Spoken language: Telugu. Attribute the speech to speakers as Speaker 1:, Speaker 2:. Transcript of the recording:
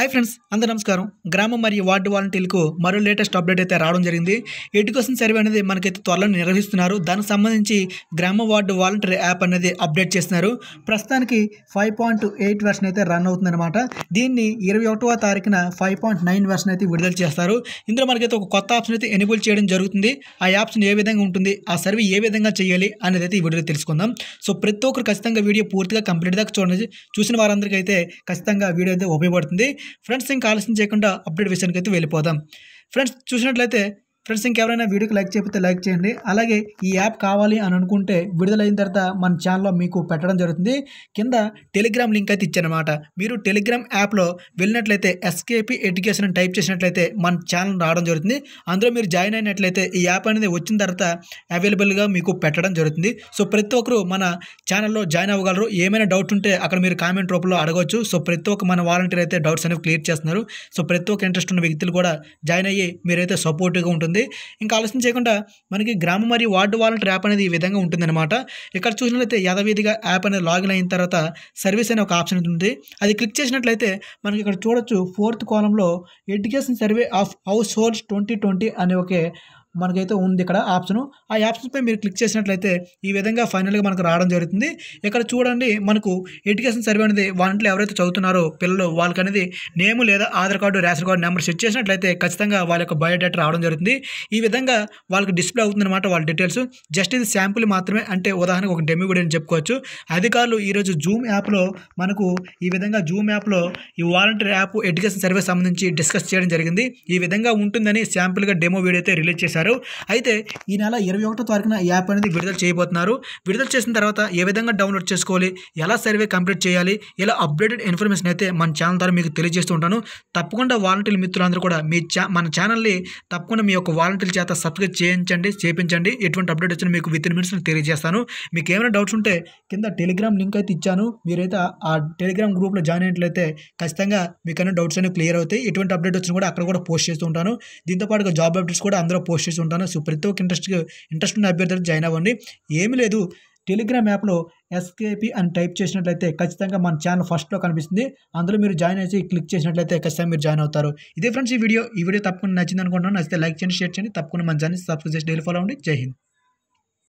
Speaker 1: హాయ్ ఫ్రెండ్స్ అందరూ నమస్కారం గ్రామం మరియు వార్డు వాలంటీర్లకు మరో లేటెస్ట్ అప్డేట్ అయితే రావడం జరిగింది ఎడ్యుకేషన్ సర్వే అనేది మనకైతే త్వరలో నిర్వహిస్తున్నారు దానికి సంబంధించి గ్రామ వార్డు వాలంటీర్ యాప్ అనేది అప్డేట్ చేస్తున్నారు ప్రస్తుతానికి ఫైవ్ పాయింట్ ఎయిట్ వెర్షన్ అయితే రన్ అవుతుందన్నమాట దీన్ని ఇరవై ఒకటవ తారీఖున ఫైవ్ పాయింట్ నైన్ వెర్షన్ అయితే విడుదల చేస్తారు ఇందులో మనకైతే ఒక కొత్త ఆప్షన్ అయితే ఎనిబుల్ చేయడం జరుగుతుంది ఆ యాప్స్ని ఏ విధంగా ఉంటుంది ఆ సర్వే ఏ విధంగా చేయాలి అనేది అయితే విడుదల తెలుసుకుందాం సో ప్రతి ఒక్కరు ఖచ్చితంగా వీడియో పూర్తిగా కంప్లీట్ దాకా చూడండి చూసిన వారందరికీ అయితే ఖచ్చితంగా వీడియో అయితే ఉపయోగపడుతుంది ఫ్రెండ్స్ ఇంకా ఆలస్యం చేయకుండా అప్డేట్ విషయానికి అయితే వెళ్ళిపోదాం ఫ్రెండ్స్ చూసినట్లయితే ఫ్రెండ్స్ ఇంకెవరైనా వీడియోకి లైక్ చేపితే లైక్ చేయండి అలాగే ఈ యాప్ కావాలి అని అనుకుంటే విడుదలైన తర్వాత మన ఛానల్లో మీకు పెట్టడం జరుగుతుంది కింద టెలిగ్రామ్ లింక్ అయితే ఇచ్చానమాట మీరు టెలిగ్రామ్ యాప్లో వెళ్ళినట్లయితే ఎస్కేపీ ఎడ్యుకేషన్ టైప్ చేసినట్లయితే మన ఛానల్ రావడం జరుగుతుంది అందులో మీరు జాయిన్ అయినట్లయితే ఈ యాప్ అనేది వచ్చిన తర్వాత అవైలబుల్గా మీకు పెట్టడం జరుగుతుంది సో ప్రతి ఒక్కరు మన ఛానల్లో జాయిన్ అవ్వగలరు ఏమైనా డౌట్ ఉంటే అక్కడ మీరు కామెంట్ రూపంలో అడగవచ్చు సో ప్రతి ఒక్క మన వాలంటీర్ అయితే డౌట్స్ అనేవి క్లియర్ చేస్తున్నారు సో ప్రతి ఒక్క ఇంట్రెస్ట్ ఉన్న వ్యక్తులు కూడా జాయిన్ అయ్యి మీరైతే సపోర్టివ్గా ఉంటుంది ఉంటుంది ఇంకా ఆలోచన చేయకుండా మనకి గ్రామ మరియు వార్డు వాలంటీర్ యాప్ అనేది ఈ విధంగా ఉంటుందన్నమాట ఇక్కడ చూసినట్లయితే యథావిధిగా యాప్ అనేది లాగిన్ అయిన తర్వాత సర్వీస్ అనే ఒక ఆప్షన్ ఉంటుంది అది క్లిక్ చేసినట్లయితే మనకి ఇక్కడ చూడొచ్చు ఫోర్త్ కాలంలో education survey of households twenty twenty అనే ఒక మనకైతే ఉంది ఇక్కడ ఆప్షన్ ఆ ఆప్షన్పై మీరు క్లిక్ చేసినట్లయితే ఈ విధంగా ఫైనల్గా మనకు రావడం జరుగుతుంది ఇక్కడ చూడండి మనకు ఎడ్యుకేషన్ సర్వే అనేది వాంట్లో ఎవరైతే చదువుతున్నారో పిల్లలు వాళ్ళకి అనేది నేమ్ లేదా Aadhaar card ration card number set చేసినట్లయితే ఖచ్చితంగా వాళ్ళ యొక్క బయోడేటా రావడం జరుగుతుంది ఈ విధంగా వాళ్ళకి డిస్ప్లే అవుతుందన్నమాట వాళ్ళ డీటెయిల్స్ జస్ట్ ఇది శాంపుల్ మాత్రమే అంటే ఉదాహరణకు ఒక డెమి కూడా అని చెప్పుకోవచ్చు అధికారులు ఈరోజు జూమ్ యాప్లో మనకు ఈ విధంగా జూమ్ యాప్లో ఈ వాలంటీర్ యాప్ ఎడ్యుకేషన్ సర్వే సంబంధించి డిస్కస్ చేయడం జరిగింది ఈ విధంగా ఉంటుందని శాంపుల్గా డెమో వీడియో అయితే రిలీజ్ చేశారు చేశారు అయితే ఈ నెల ఇరవై ఒకటో తారీఖున ఈ యాప్ అనేది విడుదల చేయబోతున్నారు విడుదల చేసిన తర్వాత ఏ విధంగా డౌన్లోడ్ చేసుకోవాలి ఎలా సర్వే కంప్లీట్ చేయాలి ఇలా అప్డేటెడ్ ఇన్ఫర్మేషన్ అయితే మన ఛానల్ ద్వారా మీకు తెలియజేస్తూ ఉంటాను తప్పకుండా వాలంటీర్ మిత్రులందరూ కూడా మీ మన ఛానల్ని తప్పకుండా మీ యొక్క వాలంటీర్ చేత సబ్స్క్రైబ్ చేయించండి చేపించండి ఎటువంటి అప్డేట్ వచ్చినా మీకు విత్ ఇన్ మినిట్స్ తెలియజేస్తాను మీకు ఏమైనా డౌట్స్ ఉంటే కింద టెలిగ్రామ్ లింక్ అయితే ఇచ్చాను మీరైతే ఆ టెలిగ్రామ్ గ్రూప్లో జాయిన్ అయినట్లయితే ఖచ్చితంగా మీకైనా డౌట్స్ అనేవి క్లియర్ అవుతాయి ఎటువంటి అప్డేట్ వచ్చినా కూడా అక్కడ కూడా పోస్ట్ చేస్తూ ఉంటాను దీంతోపాటుగా జాబ్ అప్డేట్స్ కూడా అందరూ పోస్ట్ చేసి ఉంటాను సో ప్రతి ఒక్క ఇంట్రెస్ట్కి ఇంట్రెస్ట్ ఉన్న అభ్యర్థులు జాయిన్ అవ్వండి ఏమీ లేదు టెలిగ్రామ్ యాప్లో ఎస్కేపీ అని టైప్ చేసినట్లయితే ఖచ్చితంగా మన ఛానల్ ఫస్ట్లో కనిపిస్తుంది అందులో మీరు జాయిన్ అయితే క్లిక్ చేసినట్లయితే ఖచ్చితంగా మీరు జాయిన్ అవుతారు ఇదే ఫ్రెండ్స్ ఈ వీడియో ఈ వీడియో తప్పకుండా నచ్చింది అనుకుంటున్నాను నచ్చితే లైక్ చేయండి షేర్ చేయండి తప్పకుండా మన ఛానల్ సబ్స్క్రైబ్ చేసి డైలీ ఫాలో అవ్వండి జై హింద్